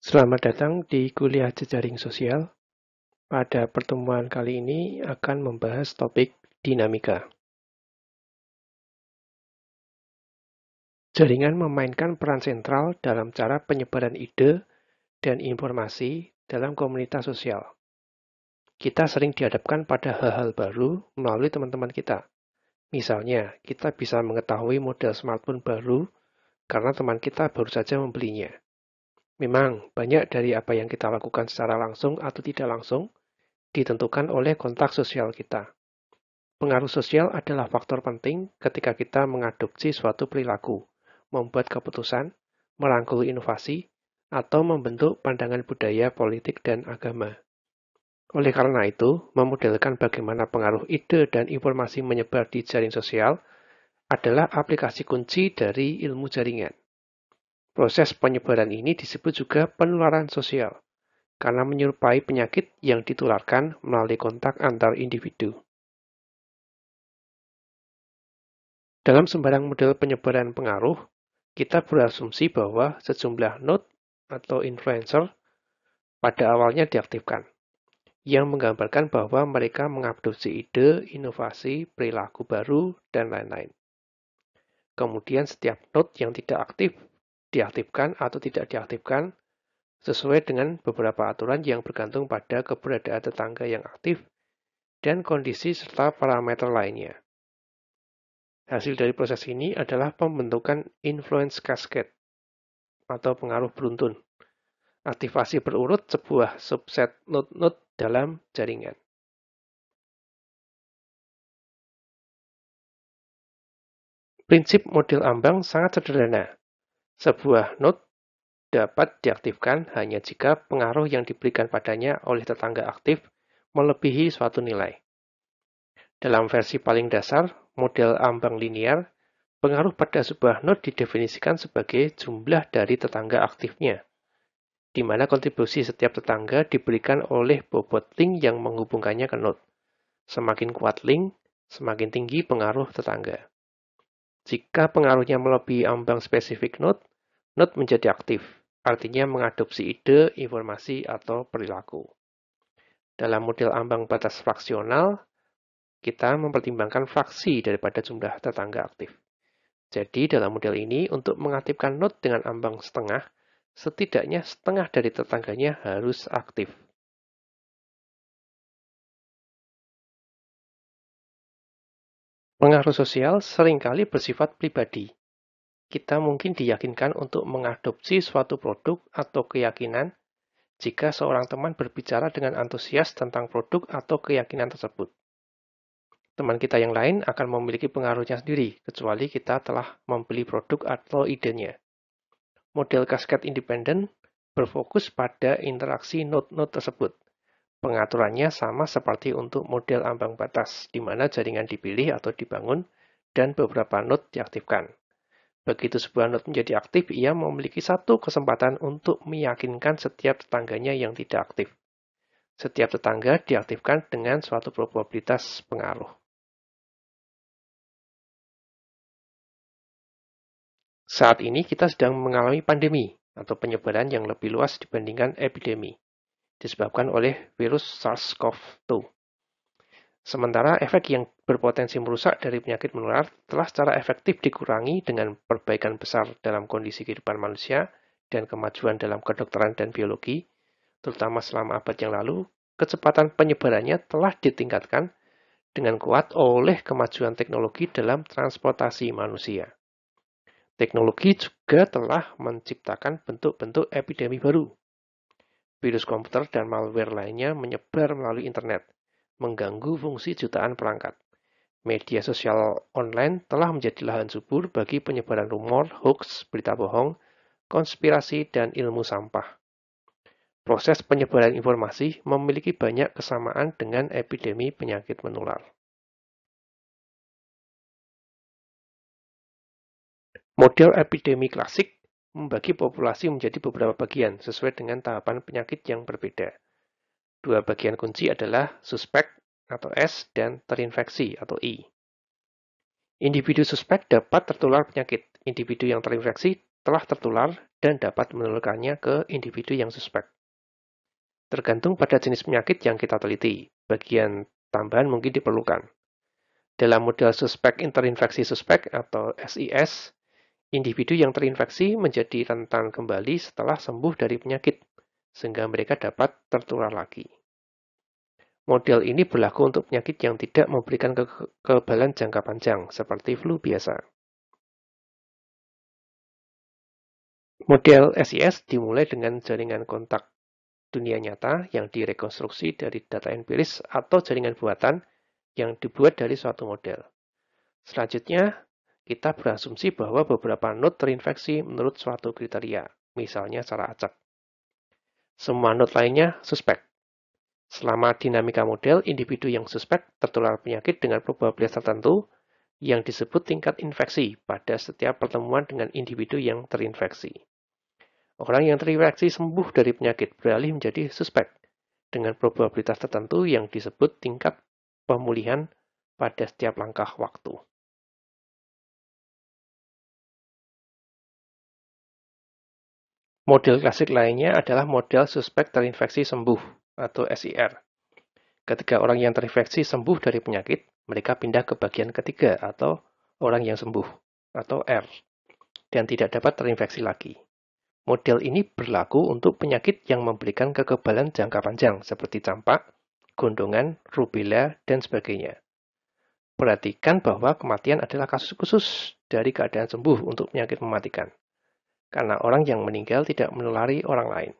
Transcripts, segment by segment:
Selamat datang di kuliah jejaring sosial. Pada pertemuan kali ini akan membahas topik dinamika. Jaringan memainkan peran sentral dalam cara penyebaran ide dan informasi dalam komunitas sosial. Kita sering dihadapkan pada hal-hal baru melalui teman-teman kita. Misalnya, kita bisa mengetahui model smartphone baru karena teman kita baru saja membelinya Memang, banyak dari apa yang kita lakukan secara langsung atau tidak langsung ditentukan oleh kontak sosial kita. Pengaruh sosial adalah faktor penting ketika kita mengadopsi suatu perilaku, membuat keputusan, merangkul inovasi, atau membentuk pandangan budaya, politik, dan agama. Oleh karena itu, memodelkan bagaimana pengaruh ide dan informasi menyebar di jaring sosial adalah aplikasi kunci dari ilmu jaringan. Proses penyebaran ini disebut juga penularan sosial, karena menyerupai penyakit yang ditularkan melalui kontak antar individu. Dalam sembarang model penyebaran pengaruh, kita berasumsi bahwa sejumlah node atau influencer pada awalnya diaktifkan, yang menggambarkan bahwa mereka mengadopsi ide, inovasi, perilaku baru, dan lain-lain. Kemudian setiap node yang tidak aktif diaktifkan atau tidak diaktifkan sesuai dengan beberapa aturan yang bergantung pada keberadaan tetangga yang aktif dan kondisi serta parameter lainnya. Hasil dari proses ini adalah pembentukan influence cascade atau pengaruh beruntun, aktivasi berurut sebuah subset node-node dalam jaringan. Prinsip model ambang sangat sederhana, sebuah node dapat diaktifkan hanya jika pengaruh yang diberikan padanya oleh tetangga aktif melebihi suatu nilai. Dalam versi paling dasar, model ambang linear, pengaruh pada sebuah node didefinisikan sebagai jumlah dari tetangga aktifnya, di mana kontribusi setiap tetangga diberikan oleh bobot link yang menghubungkannya ke node. Semakin kuat link, semakin tinggi pengaruh tetangga. Jika pengaruhnya melebihi ambang spesifik node, Node menjadi aktif, artinya mengadopsi ide, informasi, atau perilaku. Dalam model ambang batas fraksional, kita mempertimbangkan fraksi daripada jumlah tetangga aktif. Jadi, dalam model ini, untuk mengaktifkan node dengan ambang setengah, setidaknya setengah dari tetangganya harus aktif. Pengaruh sosial seringkali bersifat pribadi, kita mungkin diyakinkan untuk mengadopsi suatu produk atau keyakinan jika seorang teman berbicara dengan antusias tentang produk atau keyakinan tersebut. Teman kita yang lain akan memiliki pengaruhnya sendiri, kecuali kita telah membeli produk atau idenya. Model kasket independen berfokus pada interaksi node-node tersebut. Pengaturannya sama seperti untuk model ambang batas, di mana jaringan dipilih atau dibangun, dan beberapa node diaktifkan. Begitu sebuah node menjadi aktif, ia memiliki satu kesempatan untuk meyakinkan setiap tetangganya yang tidak aktif. Setiap tetangga diaktifkan dengan suatu probabilitas pengaruh. Saat ini kita sedang mengalami pandemi atau penyebaran yang lebih luas dibandingkan epidemi, disebabkan oleh virus SARS-CoV-2. Sementara efek yang berpotensi merusak dari penyakit menular telah secara efektif dikurangi dengan perbaikan besar dalam kondisi kehidupan manusia dan kemajuan dalam kedokteran dan biologi, terutama selama abad yang lalu, kecepatan penyebarannya telah ditingkatkan dengan kuat oleh kemajuan teknologi dalam transportasi manusia. Teknologi juga telah menciptakan bentuk-bentuk epidemi baru. Virus komputer dan malware lainnya menyebar melalui internet, mengganggu fungsi jutaan perangkat media sosial online telah menjadi lahan subur bagi penyebaran rumor, hoax, berita bohong, konspirasi, dan ilmu sampah. Proses penyebaran informasi memiliki banyak kesamaan dengan epidemi penyakit menular. Model epidemi klasik membagi populasi menjadi beberapa bagian sesuai dengan tahapan penyakit yang berbeda. Dua bagian kunci adalah suspek atau S dan terinfeksi atau I. Individu suspek dapat tertular penyakit. Individu yang terinfeksi telah tertular dan dapat menularkannya ke individu yang suspek. Tergantung pada jenis penyakit yang kita teliti, bagian tambahan mungkin diperlukan. Dalam model suspek interinfeksi suspek atau SIS, individu yang terinfeksi menjadi rentan kembali setelah sembuh dari penyakit, sehingga mereka dapat tertular lagi. Model ini berlaku untuk penyakit yang tidak memberikan kekebalan jangka panjang, seperti flu biasa. Model SIS dimulai dengan jaringan kontak dunia nyata yang direkonstruksi dari data empiris atau jaringan buatan yang dibuat dari suatu model. Selanjutnya, kita berasumsi bahwa beberapa node terinfeksi menurut suatu kriteria, misalnya secara acak. Semua node lainnya suspek. Selama dinamika model, individu yang suspek tertular penyakit dengan probabilitas tertentu yang disebut tingkat infeksi pada setiap pertemuan dengan individu yang terinfeksi. Orang yang terinfeksi sembuh dari penyakit beralih menjadi suspek dengan probabilitas tertentu yang disebut tingkat pemulihan pada setiap langkah waktu. Model klasik lainnya adalah model suspek terinfeksi sembuh atau SIR. Ketika orang yang terinfeksi sembuh dari penyakit, mereka pindah ke bagian ketiga atau orang yang sembuh atau R dan tidak dapat terinfeksi lagi. Model ini berlaku untuk penyakit yang memberikan kekebalan jangka panjang seperti campak, gondongan, rubella, dan sebagainya. Perhatikan bahwa kematian adalah kasus khusus dari keadaan sembuh untuk penyakit mematikan, karena orang yang meninggal tidak menulari orang lain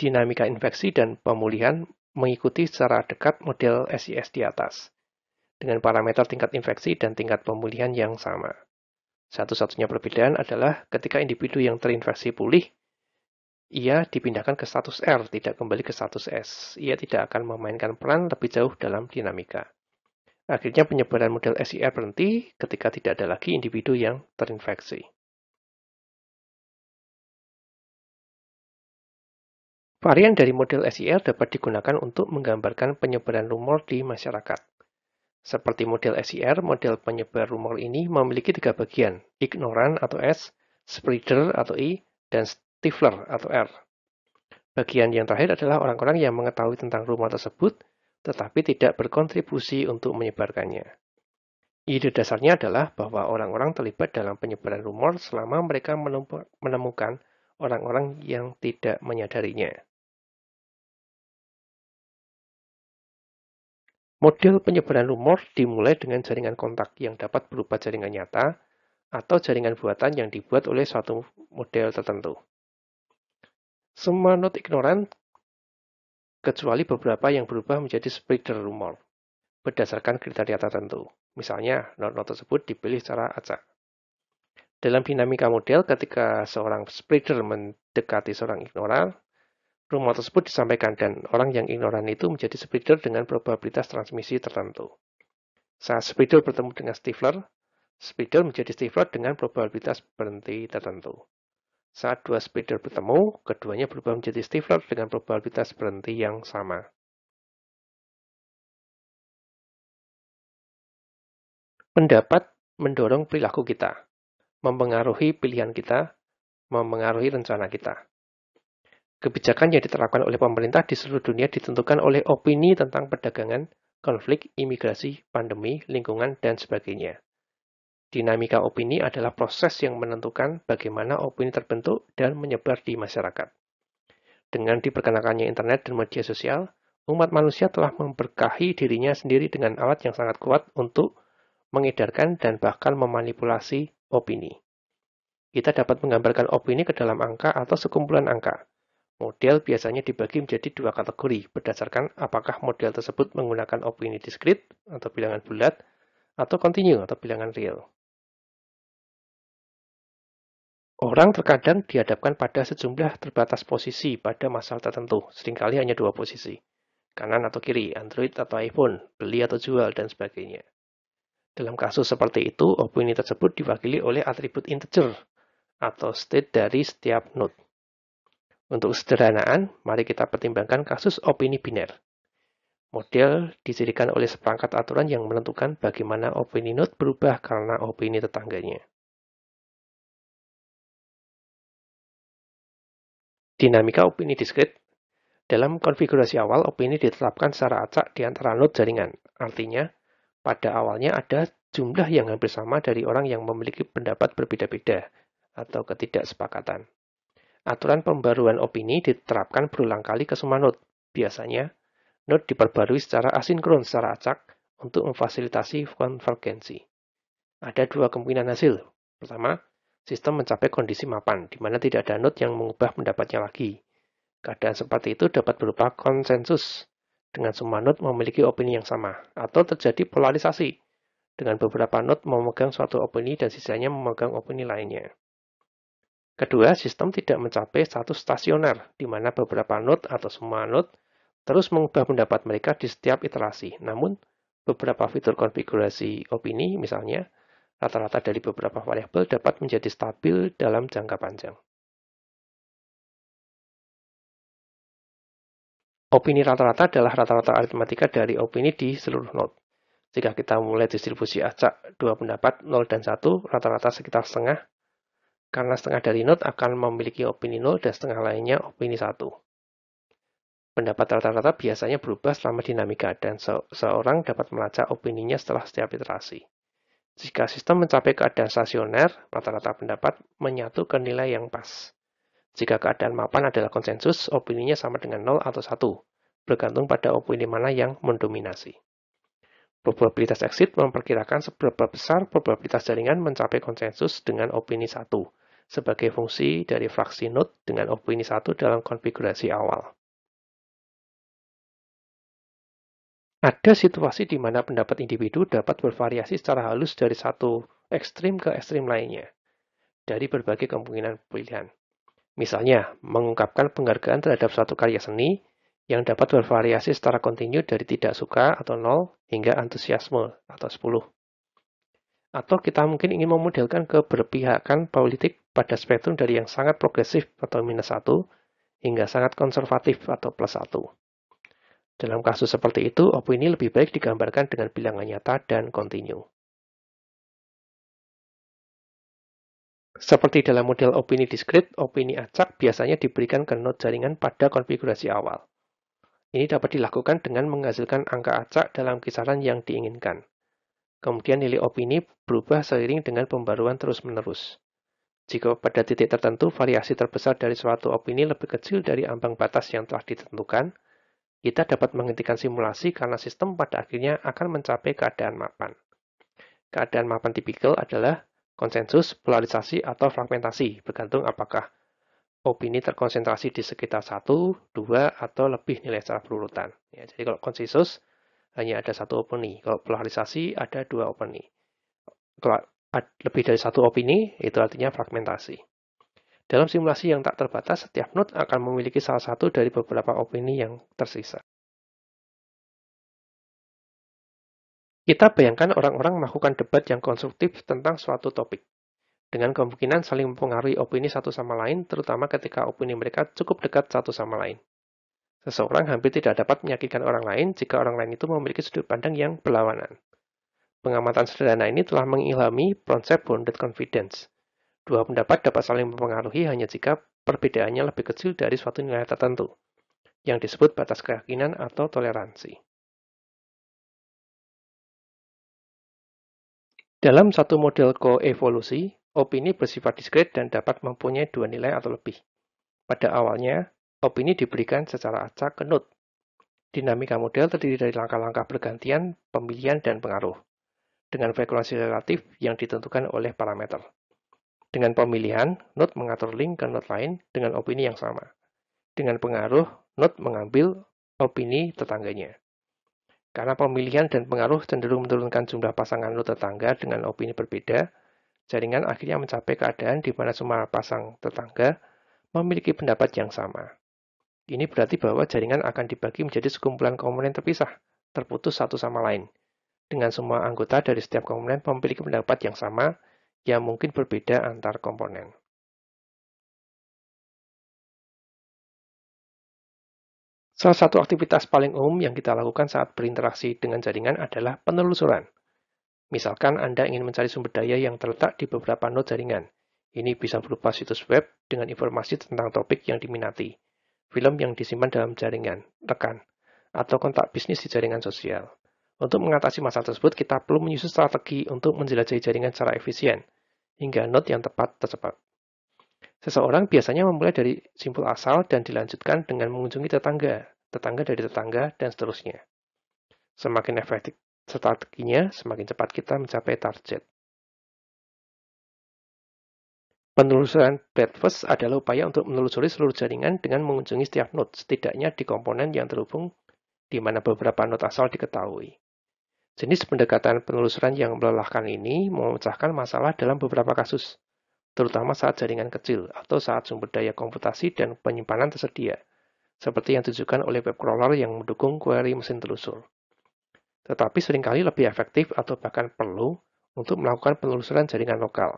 dinamika infeksi dan pemulihan mengikuti secara dekat model SIS di atas, dengan parameter tingkat infeksi dan tingkat pemulihan yang sama. Satu-satunya perbedaan adalah ketika individu yang terinfeksi pulih, ia dipindahkan ke status R, tidak kembali ke status S. Ia tidak akan memainkan peran lebih jauh dalam dinamika. Akhirnya penyebaran model SIR berhenti ketika tidak ada lagi individu yang terinfeksi. Varian dari model SIR dapat digunakan untuk menggambarkan penyebaran rumor di masyarakat. Seperti model SIR, model penyebar rumor ini memiliki tiga bagian, ignoran atau S, spreader atau I, dan stifler atau R. Bagian yang terakhir adalah orang-orang yang mengetahui tentang rumor tersebut, tetapi tidak berkontribusi untuk menyebarkannya. Ide dasarnya adalah bahwa orang-orang terlibat dalam penyebaran rumor selama mereka menemukan orang-orang yang tidak menyadarinya. Model penyebaran rumor dimulai dengan jaringan kontak yang dapat berupa jaringan nyata atau jaringan buatan yang dibuat oleh suatu model tertentu. Semua not ignorant, kecuali beberapa yang berubah menjadi spreader rumor berdasarkan kriteria tertentu. Misalnya, not-not tersebut dipilih secara acak. Dalam dinamika model, ketika seorang spreader mendekati seorang ignorant, rumor tersebut disampaikan dan orang yang ignoran itu menjadi spreader dengan probabilitas transmisi tertentu. Saat spreader bertemu dengan stifler, spreader menjadi stifler dengan probabilitas berhenti tertentu. Saat dua spreader bertemu, keduanya berubah menjadi stifler dengan probabilitas berhenti yang sama. Pendapat mendorong perilaku kita, mempengaruhi pilihan kita, mempengaruhi rencana kita. Kebijakan yang diterapkan oleh pemerintah di seluruh dunia ditentukan oleh opini tentang perdagangan, konflik, imigrasi, pandemi, lingkungan, dan sebagainya. Dinamika opini adalah proses yang menentukan bagaimana opini terbentuk dan menyebar di masyarakat. Dengan diperkenalkannya internet dan media sosial, umat manusia telah memberkahi dirinya sendiri dengan alat yang sangat kuat untuk mengedarkan dan bahkan memanipulasi opini. Kita dapat menggambarkan opini ke dalam angka atau sekumpulan angka. Model biasanya dibagi menjadi dua kategori berdasarkan apakah model tersebut menggunakan opini diskrit atau bilangan bulat atau kontinu atau bilangan real. Orang terkadang dihadapkan pada sejumlah terbatas posisi pada masalah tertentu, seringkali hanya dua posisi, kanan atau kiri, Android atau iPhone, beli atau jual, dan sebagainya. Dalam kasus seperti itu, opini tersebut diwakili oleh atribut integer atau state dari setiap node. Untuk sederhanaan, mari kita pertimbangkan kasus opini biner. Model dicirikan oleh seperangkat aturan yang menentukan bagaimana opini node berubah karena opini tetangganya. Dinamika opini diskrit dalam konfigurasi awal, opini ditetapkan secara acak di antara node jaringan. Artinya, pada awalnya ada jumlah yang hampir sama dari orang yang memiliki pendapat berbeda-beda atau ketidaksepakatan. Aturan pembaruan opini diterapkan berulang kali ke semua node. Biasanya, node diperbarui secara asinkron secara acak untuk memfasilitasi konvergensi. Ada dua kemungkinan hasil. Pertama, sistem mencapai kondisi mapan, di mana tidak ada node yang mengubah pendapatnya lagi. Keadaan seperti itu dapat berupa konsensus, dengan semua node memiliki opini yang sama, atau terjadi polarisasi, dengan beberapa node memegang suatu opini dan sisanya memegang opini lainnya. Kedua, sistem tidak mencapai status stasioner, di mana beberapa node atau semua node terus mengubah pendapat mereka di setiap iterasi. Namun, beberapa fitur konfigurasi opini, misalnya, rata-rata dari beberapa variabel dapat menjadi stabil dalam jangka panjang. Opini rata-rata adalah rata-rata aritmatika dari opini di seluruh node. Jika kita mulai distribusi acak dua pendapat 0 dan 1, rata-rata sekitar setengah karena setengah dari node akan memiliki opini 0 dan setengah lainnya opini 1. Pendapat rata-rata biasanya berubah selama dinamika dan se seorang dapat melacak opininya setelah setiap iterasi. Jika sistem mencapai keadaan stasioner, rata-rata pendapat menyatu ke nilai yang pas. Jika keadaan mapan adalah konsensus, opininya sama dengan 0 atau 1, bergantung pada opini mana yang mendominasi. Probabilitas exit memperkirakan seberapa besar probabilitas jaringan mencapai konsensus dengan opini 1, sebagai fungsi dari fraksi node dengan opini satu dalam konfigurasi awal. Ada situasi di mana pendapat individu dapat bervariasi secara halus dari satu ekstrim ke ekstrim lainnya, dari berbagai kemungkinan pilihan. Misalnya, mengungkapkan penghargaan terhadap suatu karya seni yang dapat bervariasi secara kontinu dari tidak suka atau nol hingga antusiasme atau 10. Atau kita mungkin ingin memodelkan keberpihakan politik pada spektrum dari yang sangat progresif atau minus 1 hingga sangat konservatif atau plus 1. Dalam kasus seperti itu, opini lebih baik digambarkan dengan bilangan nyata dan kontinu. Seperti dalam model opini diskrit, opini acak biasanya diberikan ke node jaringan pada konfigurasi awal. Ini dapat dilakukan dengan menghasilkan angka acak dalam kisaran yang diinginkan. Kemudian nilai opini berubah seiring dengan pembaruan terus-menerus. Jika pada titik tertentu variasi terbesar dari suatu opini lebih kecil dari ambang batas yang telah ditentukan, kita dapat menghentikan simulasi karena sistem pada akhirnya akan mencapai keadaan mapan. Keadaan mapan tipikal adalah konsensus, polarisasi, atau fragmentasi, bergantung apakah opini terkonsentrasi di sekitar satu, dua, atau lebih nilai secara berurutan. Ya, jadi kalau konsensus hanya ada satu opini, kalau polarisasi ada dua opini lebih dari satu opini, itu artinya fragmentasi. Dalam simulasi yang tak terbatas, setiap node akan memiliki salah satu dari beberapa opini yang tersisa. Kita bayangkan orang-orang melakukan debat yang konstruktif tentang suatu topik, dengan kemungkinan saling mempengaruhi opini satu sama lain, terutama ketika opini mereka cukup dekat satu sama lain. Seseorang hampir tidak dapat meyakinkan orang lain jika orang lain itu memiliki sudut pandang yang berlawanan. Pengamatan sederhana ini telah mengilhami konsep bounded confidence. Dua pendapat dapat saling mempengaruhi hanya jika perbedaannya lebih kecil dari suatu nilai tertentu, yang disebut batas keyakinan atau toleransi. Dalam satu model koevolusi, opini bersifat diskret dan dapat mempunyai dua nilai atau lebih. Pada awalnya, opini diberikan secara acak kenut. Dinamika model terdiri dari langkah-langkah bergantian, pemilihan, dan pengaruh dengan frekuensi relatif yang ditentukan oleh parameter. Dengan pemilihan, node mengatur link ke node lain dengan opini yang sama. Dengan pengaruh, node mengambil opini tetangganya. Karena pemilihan dan pengaruh cenderung menurunkan jumlah pasangan node tetangga dengan opini berbeda, jaringan akhirnya mencapai keadaan di mana semua pasang tetangga memiliki pendapat yang sama. Ini berarti bahwa jaringan akan dibagi menjadi sekumpulan komponen terpisah, terputus satu sama lain, dengan semua anggota dari setiap komponen memiliki pendapat yang sama, yang mungkin berbeda antar komponen. Salah satu aktivitas paling umum yang kita lakukan saat berinteraksi dengan jaringan adalah penelusuran. Misalkan Anda ingin mencari sumber daya yang terletak di beberapa node jaringan. Ini bisa berupa situs web dengan informasi tentang topik yang diminati, film yang disimpan dalam jaringan, rekan, atau kontak bisnis di jaringan sosial. Untuk mengatasi masalah tersebut, kita perlu menyusun strategi untuk menjelajahi jaringan secara efisien, hingga node yang tepat tercepat. Seseorang biasanya memulai dari simpul asal dan dilanjutkan dengan mengunjungi tetangga, tetangga dari tetangga, dan seterusnya. Semakin efektif strateginya, semakin cepat kita mencapai target. Penelusuran breadth-first adalah upaya untuk menelusuri seluruh jaringan dengan mengunjungi setiap node, setidaknya di komponen yang terhubung di mana beberapa node asal diketahui. Jenis pendekatan penelusuran yang melelahkan ini memecahkan masalah dalam beberapa kasus, terutama saat jaringan kecil atau saat sumber daya komputasi dan penyimpanan tersedia, seperti yang ditujukan oleh web crawler yang mendukung query mesin telusur. Tetapi seringkali lebih efektif atau bahkan perlu untuk melakukan penelusuran jaringan lokal.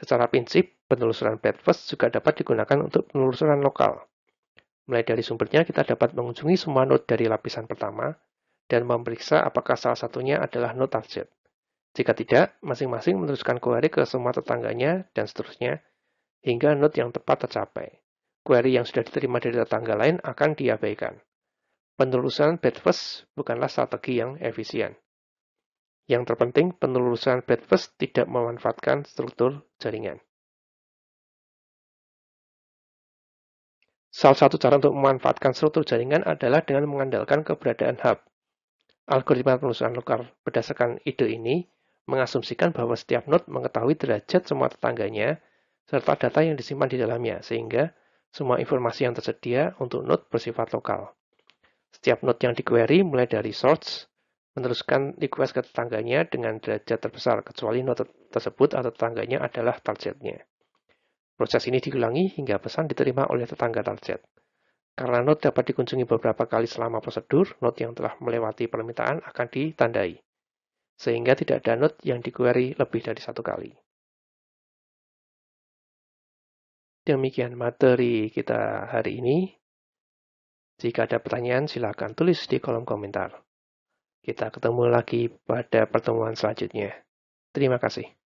Secara prinsip, penelusuran breadfast juga dapat digunakan untuk penelusuran lokal. Mulai dari sumbernya, kita dapat mengunjungi semua node dari lapisan pertama, dan memeriksa apakah salah satunya adalah no target. Jika tidak, masing-masing meneruskan query ke semua tetangganya dan seterusnya hingga node yang tepat tercapai. Query yang sudah diterima dari tetangga lain akan diabaikan. Penelusuran bed first bukanlah strategi yang efisien. Yang terpenting, penelusuran bed first tidak memanfaatkan struktur jaringan. Salah satu cara untuk memanfaatkan struktur jaringan adalah dengan mengandalkan keberadaan hub Algoritma penelusuran lokal berdasarkan ide ini mengasumsikan bahwa setiap node mengetahui derajat semua tetangganya serta data yang disimpan di dalamnya, sehingga semua informasi yang tersedia untuk node bersifat lokal. Setiap node yang di-query mulai dari source, meneruskan request ke tetangganya dengan derajat terbesar, kecuali node tersebut atau tetangganya adalah targetnya. Proses ini diulangi hingga pesan diterima oleh tetangga target. Karena node dapat dikunjungi beberapa kali selama prosedur, node yang telah melewati permintaan akan ditandai, sehingga tidak ada node yang di-query lebih dari satu kali. Demikian materi kita hari ini. Jika ada pertanyaan, silakan tulis di kolom komentar. Kita ketemu lagi pada pertemuan selanjutnya. Terima kasih.